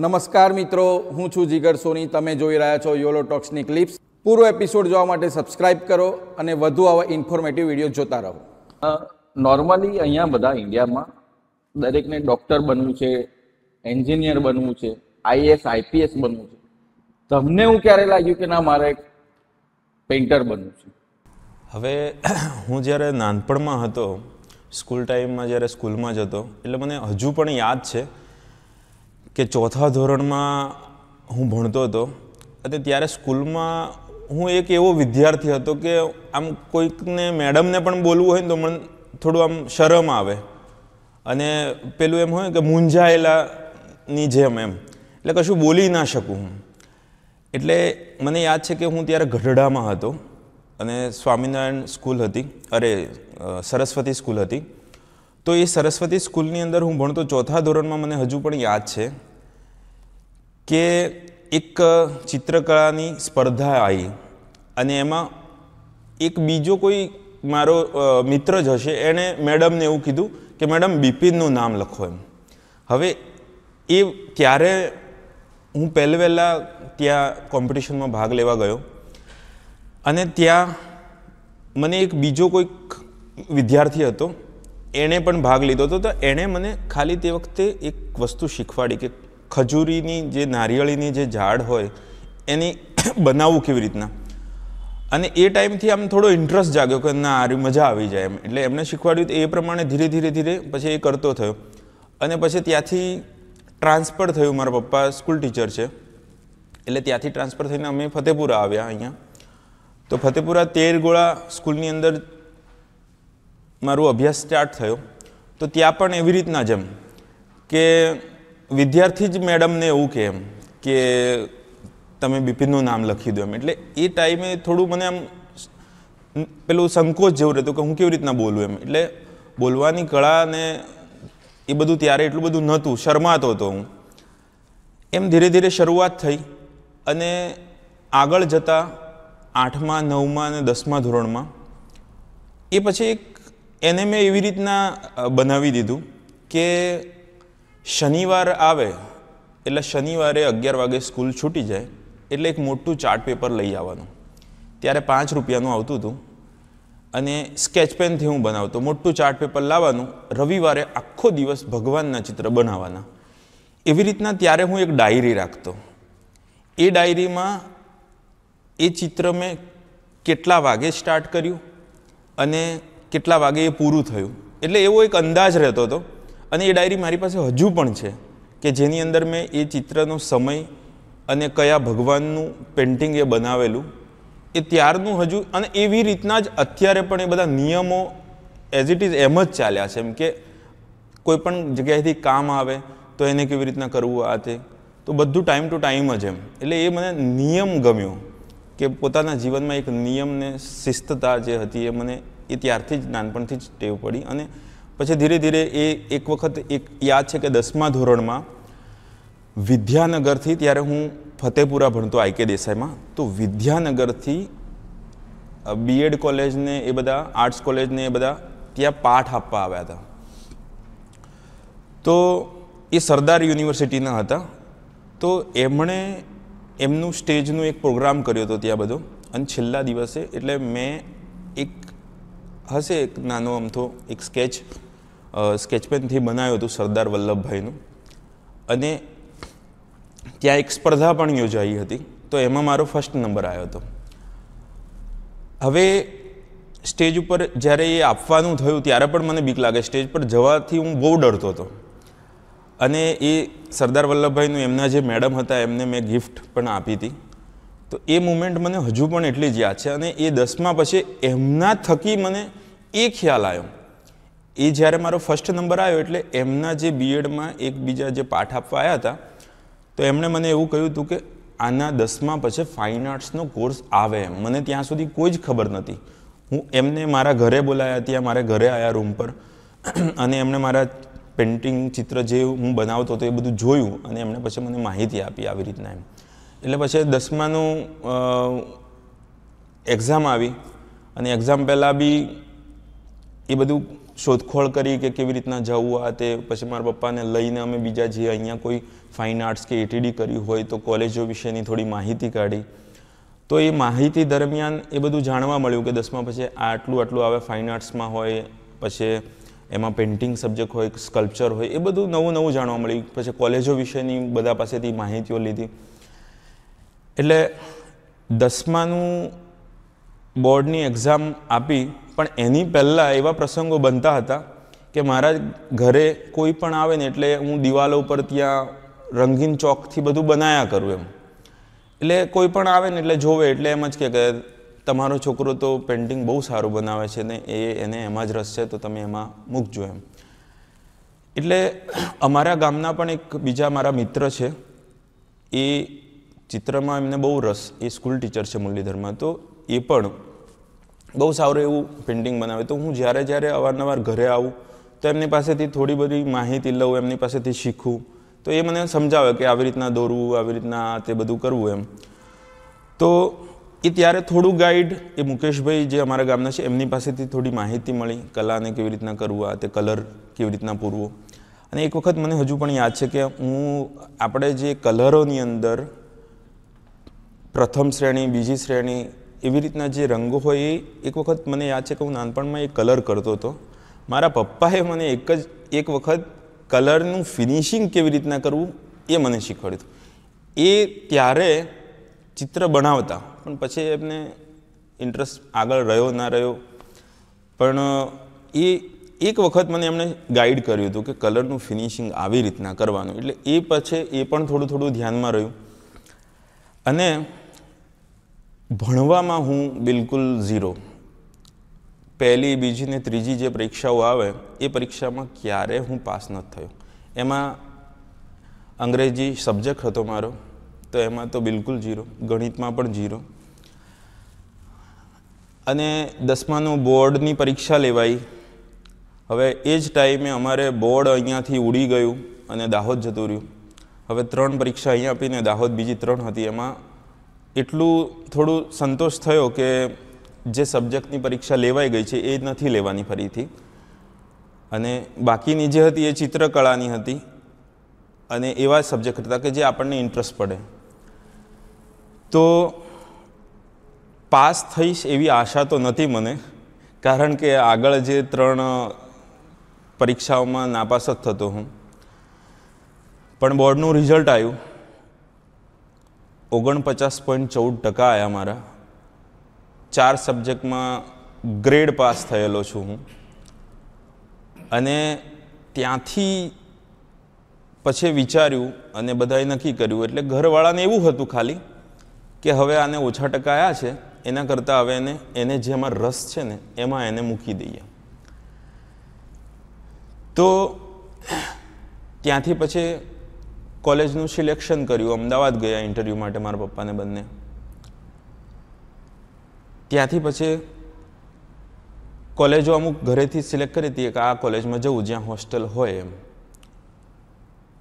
નમસ્કાર મિત્રો હું છું જીગર સોની તમે જોઈ રહ્યા છો યોલો ટોક્સની ક્લિપ્સ પૂરો એપિસોડ જોવા માટે સબસ્ક્રાઇબ કરો અને વધુ આવા ઇન્ફોર્મેટિવ વિડીયો જોતા રહો નોર્મલી અહીંયા બધા ઇન્ડિયામાં દરેકને ડૉક્ટર બનવું છે એન્જિનિયર બનવું છે આઈએસ આઈપીએસ બનવું છે તમને હું ક્યારે લાગ્યું કે ના મારે પેન્ટર બનવું છે હવે હું જ્યારે નાનપણમાં હતો સ્કૂલ ટાઈમમાં જ્યારે સ્કૂલમાં જ હતો એટલે મને હજુ પણ યાદ છે કે ચોથા ધોરણમાં હું ભણતો હતો અને ત્યારે સ્કૂલમાં હું એક એવો વિદ્યાર્થી હતો કે આમ કોઈકને મેડમને પણ બોલવું હોય ને તો મને થોડું આમ શરમ આવે અને પેલું એમ હોય કે મૂંઝાયેલાની જેમ એમ એટલે કશું બોલી ના શકું હું એટલે મને યાદ છે કે હું ત્યારે ગઢડામાં હતો અને સ્વામિનારાયણ સ્કૂલ હતી અરે સરસ્વતી સ્કૂલ હતી તો એ સરસ્વતી સ્કૂલની અંદર હું ભણતો ચોથા ધોરણમાં મને હજુ પણ યાદ છે કે એક ચિત્રકળાની સ્પર્ધા આવી અને એમાં એક બીજો કોઈ મારો મિત્ર જ હશે એણે મેડમને એવું કીધું કે મેડમ બિપિનનું નામ લખો એમ હવે એ ત્યારે હું પહેલે વહેલાં ત્યાં કોમ્પિટિશનમાં ભાગ લેવા ગયો અને ત્યાં મને એક બીજો કોઈક વિદ્યાર્થી હતો એણે પણ ભાગ લીધો હતો તો એણે મને ખાલી તે વખતે એક વસ્તુ શીખવાડી કે ખજૂરીની જે નારિયેળીની જે ઝાડ હોય એની બનાવવું કેવી રીતના અને એ ટાઈમથી આમ થોડો ઇન્ટરેસ્ટ જાગ્યો કે ના આ મજા આવી જાય એમ એટલે એમને શીખવાડ્યું એ પ્રમાણે ધીરે ધીરે ધીરે પછી એ કરતો થયો અને પછી ત્યાંથી ટ્રાન્સફર થયું મારા પપ્પા સ્કૂલ ટીચર છે એટલે ત્યાંથી ટ્રાન્સફર થઈને અમે ફતેપુરા આવ્યા અહીંયા તો ફતેપુરા તેર ગોળા સ્કૂલની અંદર મારો અભ્યાસ સ્ટાર્ટ થયો તો ત્યાં પણ એવી રીતના જેમ કે વિદ્યાર્થી જ મેડમને એવું કહે એમ કે તમે બિપિનનું નામ લખી દો એમ એટલે એ ટાઈમે થોડું મને આમ પેલું સંકોચ જેવું રહેતું કે હું કેવી રીતના બોલું એમ એટલે બોલવાની કળા ને એ બધું ત્યારે એટલું બધું નહોતું શરમાતો હતો હું એમ ધીરે ધીરે શરૂઆત થઈ અને આગળ જતાં આઠમા નવમા અને દસમા ધોરણમાં એ પછી એક એને મેં એવી રીતના બનાવી દીધું કે શનિવાર આવે એટલે શનિવારે અગિયાર વાગે સ્કૂલ છૂટી જાય એટલે એક મોટું ચાર્ટ પેપર લઈ આવવાનું ત્યારે પાંચ રૂપિયાનું આવતું હતું અને સ્કેચ પેનથી હું બનાવતો મોટું ચાર્ટ પેપર લાવવાનું રવિવારે આખો દિવસ ભગવાનના ચિત્ર બનાવવાના એવી રીતના ત્યારે હું એક ડાયરી રાખતો એ ડાયરીમાં એ ચિત્ર મેં કેટલા વાગે સ્ટાર્ટ કર્યું અને કેટલા વાગે એ પૂરું થયું એટલે એવો એક અંદાજ રહેતો હતો અને એ ડાયરી મારી પાસે હજુ પણ છે કે જેની અંદર મેં એ ચિત્રનો સમય અને કયા ભગવાનનું પેઇન્ટિંગ એ બનાવેલું એ ત્યારનું હજુ અને એવી રીતના જ અત્યારે પણ એ બધા નિયમો એઝ ઇટ ઇઝ એમ જ ચાલ્યા છે એમ કે કોઈ પણ જગ્યાએથી કામ આવે તો એને કેવી રીતના કરવું આ તે તો બધું ટાઈમ ટુ ટાઈમ જ એમ એટલે એ મને નિયમ ગમ્યો કે પોતાના જીવનમાં એક નિયમને શિસ્તતા જે હતી એ મને એ ત્યારથી જ નાનપણથી જ ટેવ પડી અને પછી ધીરે ધીરે એ એક વખત એક યાદ છે કે દસમા ધોરણમાં વિદ્યાનગરથી ત્યારે હું ફતેપુરા ભણતો આઈકે દેસાઈમાં તો વિદ્યાનગરથી બીએડ કોલેજને એ બધા આર્ટ્સ કોલેજને એ બધા ત્યાં પાઠ આપવા આવ્યા હતા તો એ સરદાર યુનિવર્સિટીના હતા તો એમણે એમનું સ્ટેજનું એક પ્રોગ્રામ કર્યો હતો ત્યાં બધો અને છેલ્લા દિવસે એટલે મેં એક હશે એક નાનો અમથો એક સ્કેચ સ્કેચપેનથી બનાવ્યું હતું સરદાર વલ્લભભાઈનું અને ત્યાં એક સ્પર્ધા પણ યોજાઈ હતી તો એમાં મારો ફર્સ્ટ નંબર આવ્યો હતો હવે સ્ટેજ ઉપર જ્યારે એ આપવાનું થયું ત્યારે પણ મને બીક લાગે સ્ટેજ પર જવાથી હું બહુ ડરતો હતો અને એ સરદાર વલ્લભભાઈનું એમના જે મેડમ હતા એમને મેં ગિફ્ટ પણ આપી હતી તો એ મુમેન્ટ મને હજુ પણ એટલી જ યાદ છે અને એ દસમા પછી એમના થકી મને એ ખ્યાલ આવ્યો એ જ્યારે મારો ફર્સ્ટ નંબર આવ્યો એટલે એમના જે બીએડમાં એકબીજા જે પાઠ આપવા આવ્યા હતા તો એમણે મને એવું કહ્યું હતું કે આના દસમા પછી ફાઇન આર્ટ્સનો કોર્સ આવે એમ મને ત્યાં સુધી કોઈ જ ખબર નથી હું એમને મારા ઘરે બોલાયા ત્યાં મારા ઘરે આવ્યા રૂમ પર અને એમણે મારા પેઇન્ટિંગ ચિત્ર જે હું બનાવતો હતો એ બધું જોયું અને એમણે પછી મને માહિતી આપી આવી રીતના એમ એટલે પછી દસમાનું એક્ઝામ આવી અને એક્ઝામ પહેલાં બી એ બધું શોધખોળ કરી કે કેવી રીતના જવું આ તે પછી મારા પપ્પાને લઈને અમે બીજા જે અહીંયા કોઈ ફાઇન આર્ટ્સ કે એટીડી કર્યું હોય તો કોલેજો વિશેની થોડી માહિતી કાઢી તો એ માહિતી દરમિયાન એ બધું જાણવા મળ્યું કે દસમા પછી આટલું આટલું આવે ફાઇન આર્ટ્સમાં હોય પછી એમાં પેઇન્ટિંગ સબ્જેક્ટ હોય સ્કલ્પચર હોય એ બધું નવું નવું જાણવા મળ્યું પછી કોલેજો વિશેની બધા પાસેથી માહિતીઓ લીધી એટલે દસમાનું બોર્ડની એક્ઝામ આપી પણ એની પહેલાં એવા પ્રસંગો બનતા હતા કે મારા ઘરે કોઈ પણ આવે ને એટલે હું દિવાલો ઉપર ત્યાં રંગીન ચોકથી બધું બનાયા કરું એમ એટલે કોઈ પણ આવે ને એટલે જોવે એટલે એમ જ કે તમારો છોકરો તો પેન્ટિંગ બહુ સારું બનાવે છે ને એ એને એમાં જ રસ છે તો તમે એમાં મૂકજો એમ એટલે અમારા ગામના પણ એક બીજા મારા મિત્ર છે એ ચિત્રમાં એમને બહુ રસ એ સ્કૂલ ટીચર છે મુરલીધરમાં તો એ પણ બહુ સારું એવું પેઇન્ટિંગ બનાવે તો હું જ્યારે જ્યારે અવારનવાર ઘરે આવું તો એમની પાસેથી થોડી બધી માહિતી લઉં એમની પાસેથી શીખું તો એ મને સમજાવે કે આવી રીતના દોરવું આવી રીતના તે બધું કરવું એમ તો એ ત્યારે થોડું ગાઈડ એ મુકેશભાઈ જે અમારા ગામના છે એમની પાસેથી થોડી માહિતી મળી કલાને કેવી રીતના કરવું આ તે કલર કેવી રીતના પૂરવો અને એક વખત મને હજુ પણ યાદ છે કે હું આપણે જે કલરોની અંદર પ્રથમ શ્રેણી બીજી શ્રેણી એવી રીતના જે રંગો હોય એ એક વખત મને યાદ છે કે હું નાનપણમાં એ કલર કરતો હતો મારા પપ્પાએ મને એક જ એક વખત કલરનું ફિનિશિંગ કેવી રીતના કરવું એ મને શીખવાડ્યું એ ત્યારે ચિત્ર બનાવતા પણ પછી એમને ઇન્ટરેસ્ટ આગળ રહ્યો ના રહ્યો પણ એ એક વખત મને એમણે ગાઈડ કર્યું હતું કે કલરનું ફિનિશિંગ આવી રીતના કરવાનું એટલે એ પછી એ પણ થોડું થોડું ધ્યાનમાં રહ્યું અને ભણવામાં હું બિલકુલ ઝીરો પહેલી બીજી ને ત્રીજી જે પરીક્ષાઓ આવે એ પરીક્ષામાં ક્યારે હું પાસ નથી થયો એમાં અંગ્રેજી સબ્જેક્ટ હતો મારો તો એમાં તો બિલકુલ ઝીરો ગણિતમાં પણ ઝીરો અને દસમાનું બોર્ડની પરીક્ષા લેવાઈ હવે એ જ ટાઈમે અમારે બોર્ડ અહીંયાથી ઉડી ગયું અને દાહોદ જતું રહ્યું હવે ત્રણ પરીક્ષા અહીંયા આપીને દાહોદ બીજી ત્રણ હતી એમાં એટલું થોડું સંતોષ થયો કે જે સબ્જેક્ટની પરીક્ષા લેવાઈ ગઈ છે એ નથી લેવાની ફરીથી અને બાકીની જે હતી એ ચિત્રકળાની હતી અને એવા સબ્જેક્ટ હતા કે જે આપણને ઇન્ટરેસ્ટ પડે તો પાસ થઈશ એવી આશા તો નથી મને કારણ કે આગળ જે ત્રણ પરીક્ષાઓમાં નાપાસ જ થતો હું પણ બોર્ડનું રિઝલ્ટ આવ્યું ઓગણપચાસ પોઈન્ટ ચૌદ ટકા આવ્યા મારા ચાર સબ્જેક્ટમાં ગ્રેડ પાસ થયેલો છું હું અને ત્યાંથી પછી વિચાર્યું અને બધાએ નક્કી કર્યું એટલે ઘરવાળાને એવું હતું ખાલી કે હવે આને ઓછા ટકા આવ્યા છે એના કરતાં હવે એને એને જેમાં રસ છે ને એમાં એને મૂકી દઈએ તો ત્યાંથી પછી કોલેજનું સિલેક્શન કર્યું અમદાવાદ ગયા ઇન્ટરવ્યૂ માટે મારા પપ્પાને બંને ત્યાંથી પછી કોલેજો અમુક ઘરેથી સિલેક્ટ કરી હતી કે આ કોલેજમાં જવું જ્યાં હોસ્ટેલ હોય એમ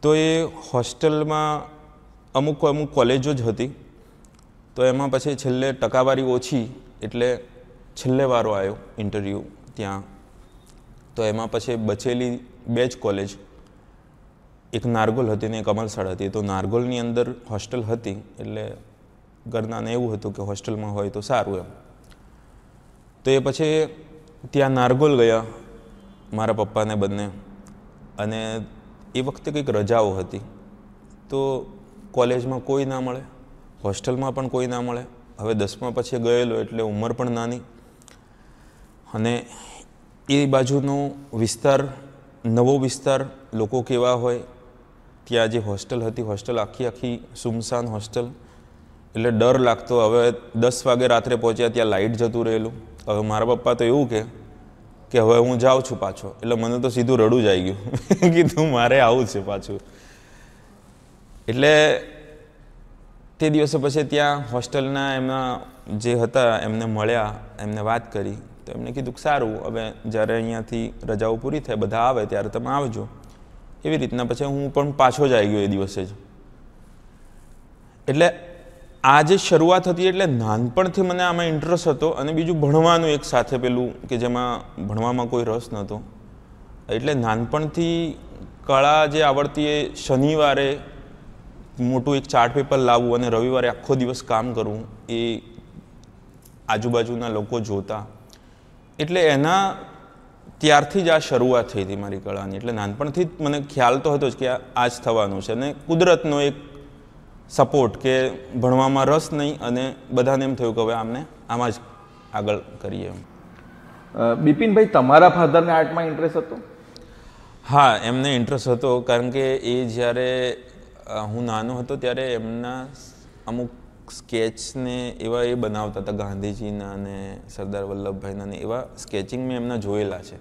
તો એ હોસ્ટેલમાં અમુક અમુક કોલેજો જ હતી તો એમાં પછી છેલ્લે ટકાવારી ઓછી એટલે છેલ્લે વારો આવ્યો ઇન્ટરવ્યૂ ત્યાં તો એમાં પછી બચેલી બે જ કોલેજ એક નારગોલ હતી અને એક અમલસાડ હતી તો નારગોલની અંદર હોસ્ટેલ હતી એટલે ઘરનાને એવું હતું કે હોસ્ટેલમાં હોય તો સારું એમ તો એ પછી ત્યાં નારગોલ ગયા મારા પપ્પાને બંને અને એ વખતે કંઈક રજાઓ હતી તો કોલેજમાં કોઈ ના મળે હોસ્ટેલમાં પણ કોઈ ના મળે હવે દસમા પછી ગયેલો એટલે ઉંમર પણ નાની અને એ બાજુનો વિસ્તાર નવો વિસ્તાર લોકો કેવા હોય ત્યાં જે હોસ્ટેલ હતી હોસ્ટેલ આખી આખી સુમસાન હોસ્ટેલ એટલે ડર લાગતો હવે દસ વાગે રાત્રે પહોંચ્યા ત્યાં લાઇટ જતું રહેલું હવે મારા પપ્પા તો એવું કે હવે હું જાઉં છું પાછો એટલે મને તો સીધું રડું જ આવી ગયું કીધું મારે આવું છે પાછું એટલે તે દિવસે પછી ત્યાં હોસ્ટેલના એમના જે હતા એમને મળ્યા એમને વાત કરી તો એમને કીધું સારું હવે જ્યારે અહીંયાથી રજાઓ પૂરી થાય બધા આવે ત્યારે તમે આવજો એવી રીતના પછી હું પણ પાછો જ આવી ગયો એ દિવસે જ એટલે આ જે શરૂઆત હતી એટલે નાનપણથી મને આમાં ઇન્ટરેસ્ટ હતો અને બીજું ભણવાનું એક સાથે પેલું કે જેમાં ભણવામાં કોઈ રસ નહોતો એટલે નાનપણથી કળા જે આવડતી એ શનિવારે મોટું એક ચાર્ટ પેપર લાવવું અને રવિવારે આખો દિવસ કામ કરવું એ આજુબાજુના લોકો જોતા એટલે એના ત્યારથી જ આ શરૂઆત થઈ હતી મારી કળાની એટલે નાનપણથી જ મને ખ્યાલ તો હતો જ કે આ જ થવાનું છે અને કુદરતનો એક સપોર્ટ કે ભણવામાં રસ નહીં અને બધાને એમ થયું કે હવે આમને આમાં જ આગળ કરીએ બિપિનભાઈ તમારા ફાધરને આર્ટમાં ઇન્ટરેસ્ટ હતો હા એમને ઇન્ટરેસ્ટ હતો કારણ કે એ જ્યારે હું નાનો હતો ત્યારે એમના અમુક સ્કેચને એવા એ બનાવતા હતા ગાંધીજીના અને સરદાર વલ્લભભાઈના ને એવા સ્કેચિંગ મેં એમના જોયેલા છે